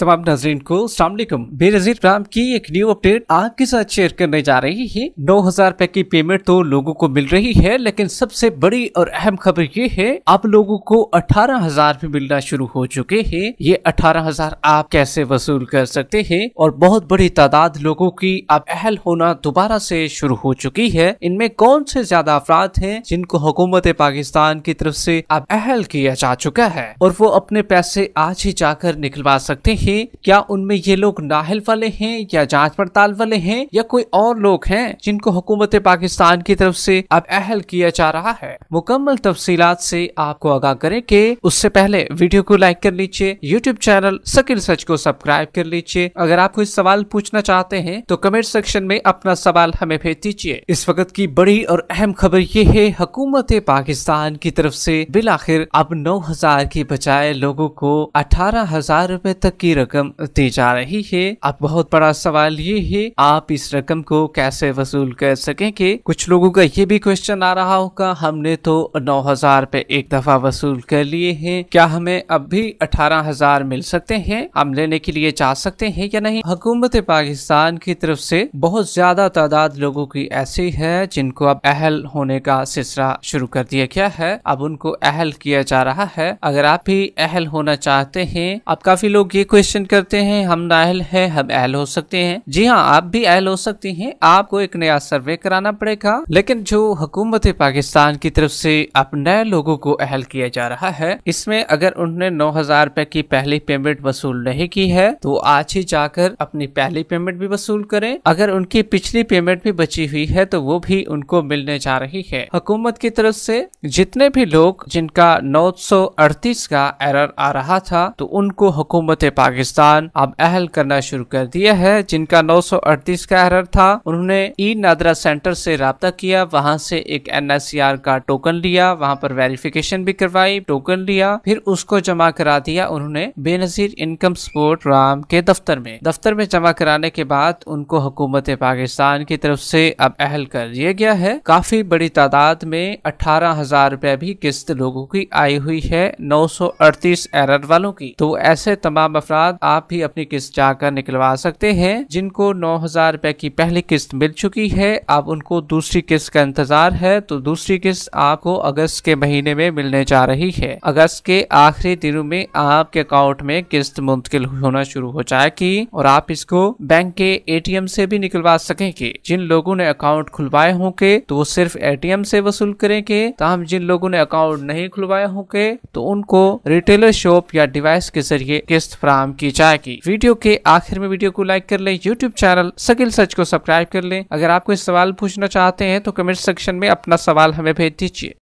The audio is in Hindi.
तमाम नाजरीन को सामकुम बेनजीर राम की एक न्यू अपडेट आपके साथ शेयर करने जा रही है नौ हजार रुपए की पेमेंट तो लोगों को मिल रही है लेकिन सबसे बड़ी और अहम खबर ये है अब लोगों को अठारह हजार भी मिलना शुरू हो चुके हैं ये अठारह हजार आप कैसे वसूल कर सकते हैं और बहुत बड़ी तादाद लोगों की अब अहल होना दोबारा से शुरू हो चुकी है इनमें कौन से ज्यादा अफराद है जिनको हुकूमत पाकिस्तान की तरफ ऐसी अब अहल किया जा चुका है और वो अपने पैसे आज ही जाकर निकलवा सकते हैं देखें क्या उनमें ये लोग नाहल वाले हैं या जांच पड़ताल वाले हैं या कोई और लोग हैं जिनको हुकूमत पाकिस्तान की तरफ से अब अहल किया जा रहा है मुकम्मल तफसीलात से आपको आगाह करें कि उससे पहले वीडियो को लाइक कर लीजिए यूट्यूब चैनल सकिल सच को सब्सक्राइब कर लीजिए अगर आप कोई सवाल पूछना चाहते हैं तो कमेंट सेक्शन में अपना सवाल हमें भेज दीजिए इस वक्त की बड़ी और अहम खबर ये है हुकूमत पाकिस्तान की तरफ से बिलाखिर अब नौ हजार की बजाय लोगों को अठारह हजार रूपए तक की रकम दी जा रही है अब बहुत बड़ा सवाल ये है आप इस रकम को कैसे वसूल कर सकेंगे कुछ लोगों का ये भी क्वेश्चन आ रहा होगा हमने तो नौ हजार एक दफा वसूल कर लिए हैं क्या हमें अब भी अठारह हजार मिल सकते हैं हम लेने के लिए जा सकते हैं या नहीं हुकूमत पाकिस्तान की तरफ से बहुत ज्यादा तादाद लोगों की ऐसी है जिनको अब अहल होने का सिलसिला शुरू कर दिया गया है अब उनको अहल किया जा रहा है अगर आप भी अहल होना चाहते हैं अब काफी लोग ये क्वेश्चन क्वेश्चन करते हैं हम नाहल है हम अहल हो सकते हैं जी हाँ आप भी अहल हो सकती हैं आपको एक नया सर्वे कराना पड़ेगा लेकिन जो हुकूमत पाकिस्तान की तरफ से अब नए लोगों को अहल किया जा रहा है इसमें अगर उन्होंने नौ हजार रूपए की पहली पेमेंट वसूल नहीं की है तो आज ही जाकर अपनी पहली पेमेंट भी वसूल करें अगर उनकी पिछली पेमेंट भी बची हुई है तो वो भी उनको मिलने जा रही है हुकूमत की तरफ से जितने भी लोग जिनका नौ का एरर आ रहा था तो उनको हुकूमत पाकिस्तान पाकिस्तान अब अहल करना शुरू कर दिया है जिनका 938 का एरर था उन्होंने ई नादरा सेंटर से रबता किया वहाँ से एक एन का टोकन लिया वहाँ पर वेरिफिकेशन भी करवाई टोकन लिया फिर उसको जमा करा दिया उन्होंने बेनजीर इनकम सपोर्ट प्रोग्राम के दफ्तर में दफ्तर में जमा कराने के बाद उनको हुकूमत पाकिस्तान की तरफ से अब अहल कर दिया गया है काफी बड़ी तादाद में अठारह हजार रूपए भी किस्त लोगों की आई हुई है अड़तीस एरर वालों की तो ऐसे तमाम अफराद बाद आप भी अपनी किस्त जाकर निकलवा सकते हैं जिनको नौ हजार रुपए की पहली किस्त मिल चुकी है अब उनको दूसरी किस्त का इंतजार है तो दूसरी किस्त आपको अगस्त के महीने में मिलने जा रही है अगस्त के आखिरी दिनों में आपके अकाउंट में किस्त मुंतकिल होना शुरू हो जाएगी और आप इसको बैंक के एटीएम से भी निकलवा सकेंगे जिन लोगों ने अकाउंट खुलवाए होंगे तो वो सिर्फ एटीएम से वसूल करेंगे तहम जिन लोगों ने अकाउंट नहीं खुलवाए होंगे तो उनको रिटेलर शॉप या डिवाइस के जरिए किस्त फ्राहम की जाएगी वीडियो के आखिर में वीडियो को लाइक कर ले यूट्यूब चैनल सकिल सच को सब्सक्राइब कर ले अगर आप कोई सवाल पूछना चाहते हैं तो कमेंट सेक्शन में अपना सवाल हमें भेज दीजिए